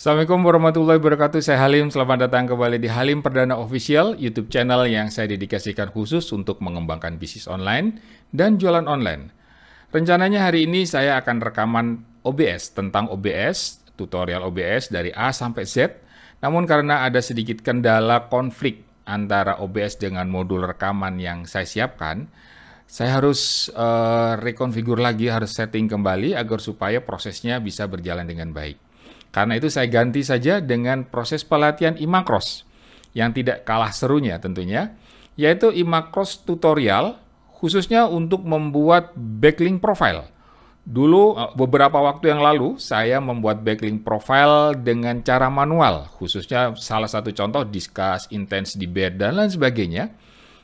Assalamualaikum warahmatullahi wabarakatuh, saya Halim. Selamat datang kembali di Halim Perdana Official, YouTube channel yang saya dedikasikan khusus untuk mengembangkan bisnis online dan jualan online. Rencananya hari ini saya akan rekaman OBS tentang OBS, tutorial OBS dari A sampai Z. Namun karena ada sedikit kendala konflik antara OBS dengan modul rekaman yang saya siapkan, saya harus uh, rekonfigur lagi, harus setting kembali agar supaya prosesnya bisa berjalan dengan baik. Karena itu saya ganti saja dengan proses pelatihan Imacross yang tidak kalah serunya tentunya, yaitu Imacross tutorial khususnya untuk membuat backlink profile. Dulu eh, beberapa waktu yang lalu saya membuat backlink profile dengan cara manual, khususnya salah satu contoh discuss, intense debate dan lain sebagainya.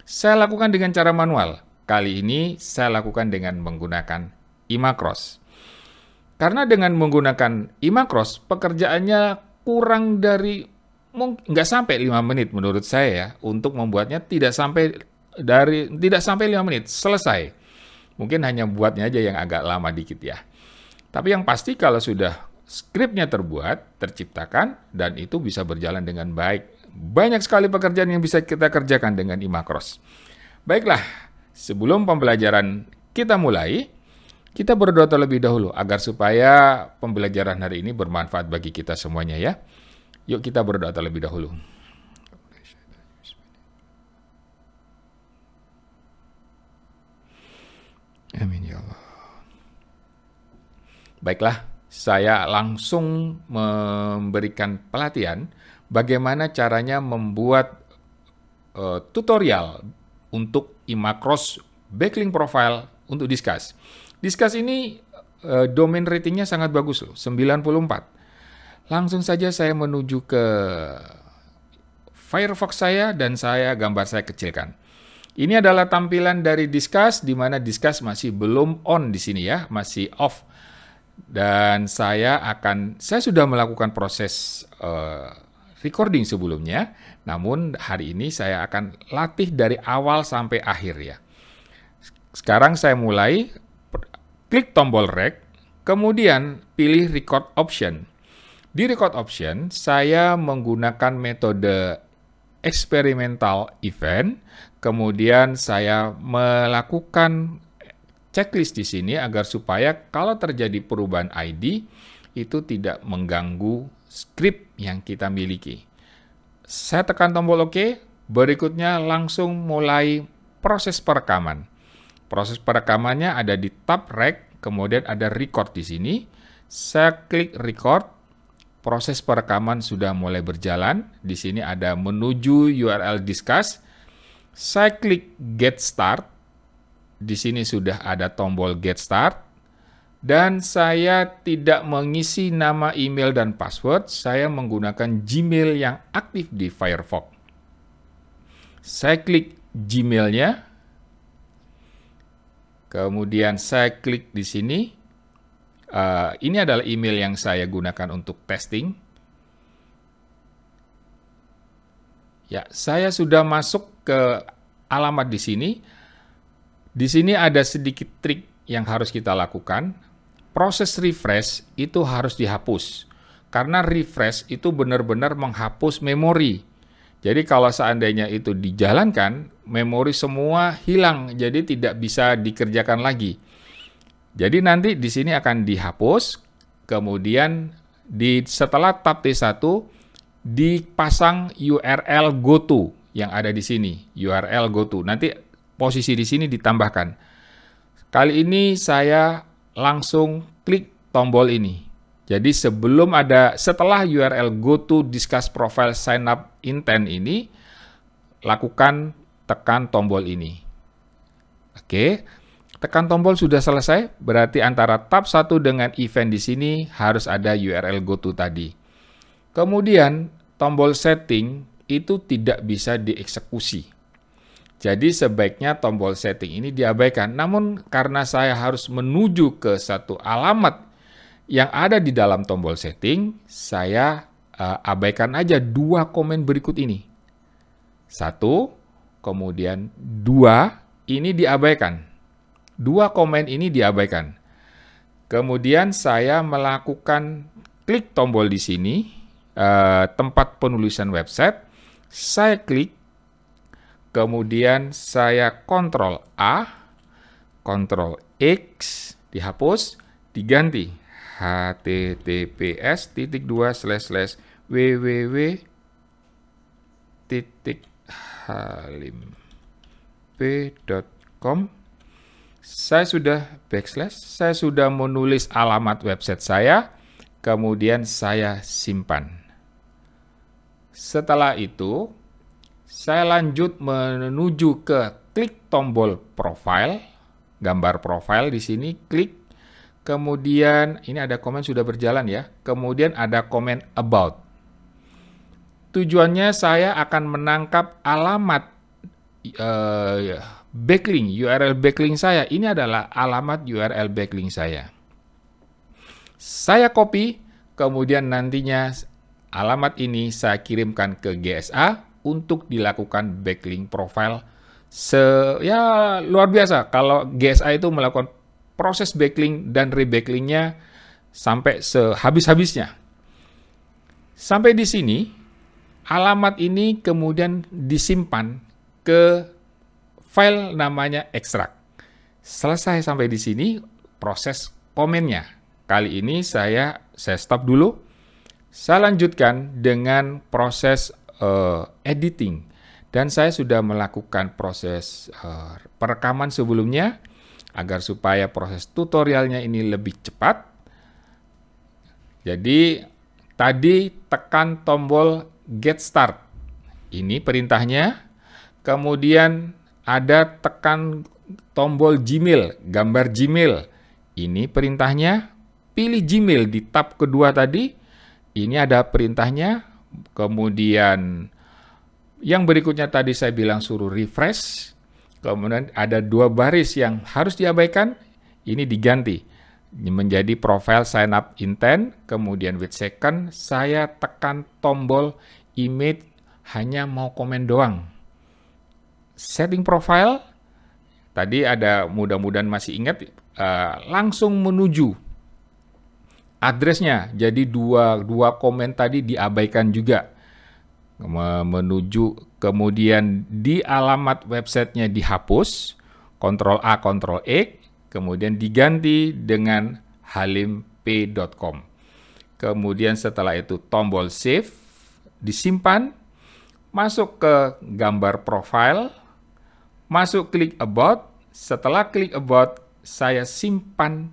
Saya lakukan dengan cara manual. Kali ini saya lakukan dengan menggunakan Imakros. Karena dengan menggunakan Imacross, pekerjaannya kurang dari nggak sampai 5 menit menurut saya ya untuk membuatnya tidak sampai dari tidak sampai 5 menit selesai. Mungkin hanya buatnya aja yang agak lama dikit ya. Tapi yang pasti kalau sudah skripnya terbuat, terciptakan dan itu bisa berjalan dengan baik. Banyak sekali pekerjaan yang bisa kita kerjakan dengan Imacross. Baiklah, sebelum pembelajaran kita mulai, kita berdoa terlebih dahulu agar supaya pembelajaran hari ini bermanfaat bagi kita semuanya ya. Yuk kita berdoa terlebih dahulu. Amin ya Allah. Baiklah, saya langsung memberikan pelatihan bagaimana caranya membuat uh, tutorial untuk Imacross backlink profile untuk discuss. Discuss ini uh, domain ratingnya sangat bagus loh, 94. Langsung saja saya menuju ke Firefox saya dan saya gambar saya kecilkan. Ini adalah tampilan dari Discuss di mana Discuss masih belum on di sini ya, masih off. Dan saya akan saya sudah melakukan proses uh, recording sebelumnya, namun hari ini saya akan latih dari awal sampai akhir ya. Sekarang saya mulai Klik tombol Rec, kemudian pilih Record Option. Di Record Option, saya menggunakan metode experimental event, kemudian saya melakukan checklist di sini agar supaya kalau terjadi perubahan ID, itu tidak mengganggu script yang kita miliki. Saya tekan tombol OK, berikutnya langsung mulai proses perekaman. Proses perekamannya ada di tab rec, kemudian ada record di sini. Saya klik record, proses perekaman sudah mulai berjalan. Di sini ada menuju URL discuss. Saya klik get start. Di sini sudah ada tombol get start. Dan saya tidak mengisi nama email dan password. Saya menggunakan Gmail yang aktif di Firefox. Saya klik Gmailnya, Kemudian saya klik di sini. Uh, ini adalah email yang saya gunakan untuk testing. Ya, saya sudah masuk ke alamat di sini. Di sini ada sedikit trik yang harus kita lakukan. Proses refresh itu harus dihapus. Karena refresh itu benar-benar menghapus memori. Jadi kalau seandainya itu dijalankan, memori semua hilang, jadi tidak bisa dikerjakan lagi. Jadi nanti di sini akan dihapus, kemudian di setelah tab T1 dipasang URL goto yang ada di sini, URL goto. Nanti posisi di sini ditambahkan. Kali ini saya langsung klik tombol ini. Jadi sebelum ada setelah URL go to discuss profile sign up intent ini lakukan tekan tombol ini. Oke. Tekan tombol sudah selesai, berarti antara tab 1 dengan event di sini harus ada URL go to tadi. Kemudian tombol setting itu tidak bisa dieksekusi. Jadi sebaiknya tombol setting ini diabaikan. Namun karena saya harus menuju ke satu alamat yang ada di dalam tombol setting, saya uh, abaikan aja dua komen berikut ini. Satu, kemudian dua, ini diabaikan. Dua komen ini diabaikan. Kemudian saya melakukan klik tombol di sini, uh, tempat penulisan website. Saya klik, kemudian saya kontrol A, kontrol X, dihapus, diganti https titik dua slash slash www titik halimp.com saya sudah backslash, saya sudah menulis alamat website saya, kemudian saya simpan. Setelah itu, saya lanjut menuju ke klik tombol profile, gambar profile di sini, klik Kemudian ini ada komen sudah berjalan ya. Kemudian ada komen about. Tujuannya saya akan menangkap alamat uh, backlink URL backlink saya. Ini adalah alamat URL backlink saya. Saya copy, kemudian nantinya alamat ini saya kirimkan ke GSA untuk dilakukan backlink profile se ya luar biasa kalau GSA itu melakukan proses backlink dan rebacklinknya sampai sehabis-habisnya. Sampai di sini, alamat ini kemudian disimpan ke file namanya ekstrak. Selesai sampai di sini proses komennya. Kali ini saya saya stop dulu. Saya lanjutkan dengan proses uh, editing dan saya sudah melakukan proses uh, perekaman sebelumnya agar supaya proses tutorialnya ini lebih cepat. Jadi tadi tekan tombol get start. Ini perintahnya. Kemudian ada tekan tombol Gmail, gambar Gmail. Ini perintahnya. Pilih Gmail di tab kedua tadi. Ini ada perintahnya. Kemudian yang berikutnya tadi saya bilang suruh refresh kemudian ada dua baris yang harus diabaikan, ini diganti menjadi profile sign up intent, kemudian with second saya tekan tombol image hanya mau komen doang. Setting profile tadi ada mudah-mudahan masih ingat uh, langsung menuju addressnya. Jadi dua dua komen tadi diabaikan juga menuju kemudian di alamat websitenya dihapus, Ctrl A, Ctrl e kemudian diganti dengan halimp.com. Kemudian setelah itu tombol save, disimpan, masuk ke gambar profile, masuk klik about, setelah klik about saya simpan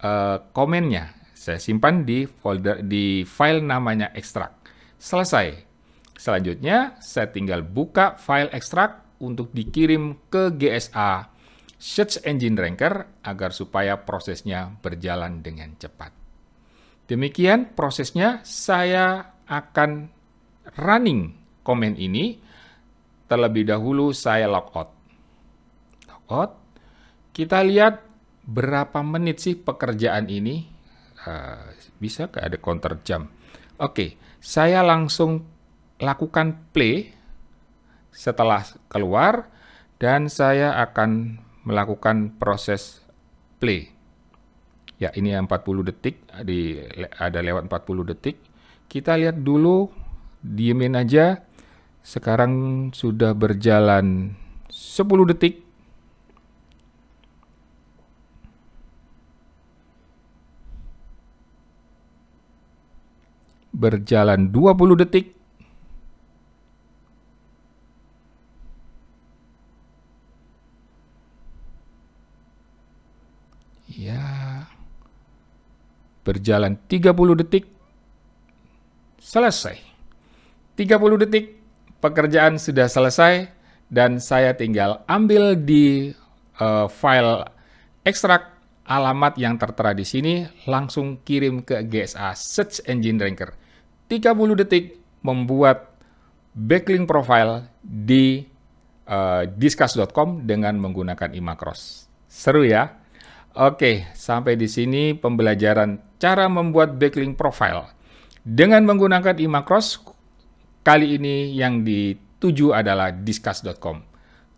uh, komennya, saya simpan di folder di file namanya ekstrak Selesai. Selanjutnya, saya tinggal buka file ekstrak untuk dikirim ke GSA Search Engine Ranker agar supaya prosesnya berjalan dengan cepat. Demikian prosesnya, saya akan running komen ini. Terlebih dahulu saya logout. Logout, kita lihat berapa menit sih pekerjaan ini. Eh, bisa ke ada counter jam. Oke, saya langsung lakukan play setelah keluar dan saya akan melakukan proses play. Ya, ini 40 detik, di, ada lewat 40 detik. Kita lihat dulu, diemin aja. Sekarang sudah berjalan 10 detik. Berjalan 20 detik. Berjalan 30 detik, selesai. 30 detik, pekerjaan sudah selesai dan saya tinggal ambil di uh, file ekstrak alamat yang tertera di sini, langsung kirim ke GSA Search Engine Ranker. 30 detik membuat backlink profile di uh, eh, discuss.com dengan menggunakan Imacross. Seru ya? Oke, sampai di sini pembelajaran cara membuat backlink profile. Dengan menggunakan imacross kali ini yang dituju adalah discuss.com.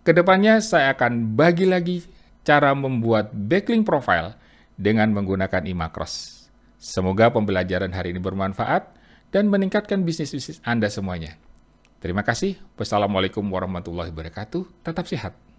Kedepannya saya akan bagi lagi cara membuat backlink profile dengan menggunakan imacross Semoga pembelajaran hari ini bermanfaat dan meningkatkan bisnis-bisnis Anda semuanya. Terima kasih. Wassalamualaikum warahmatullahi wabarakatuh. Tetap sehat.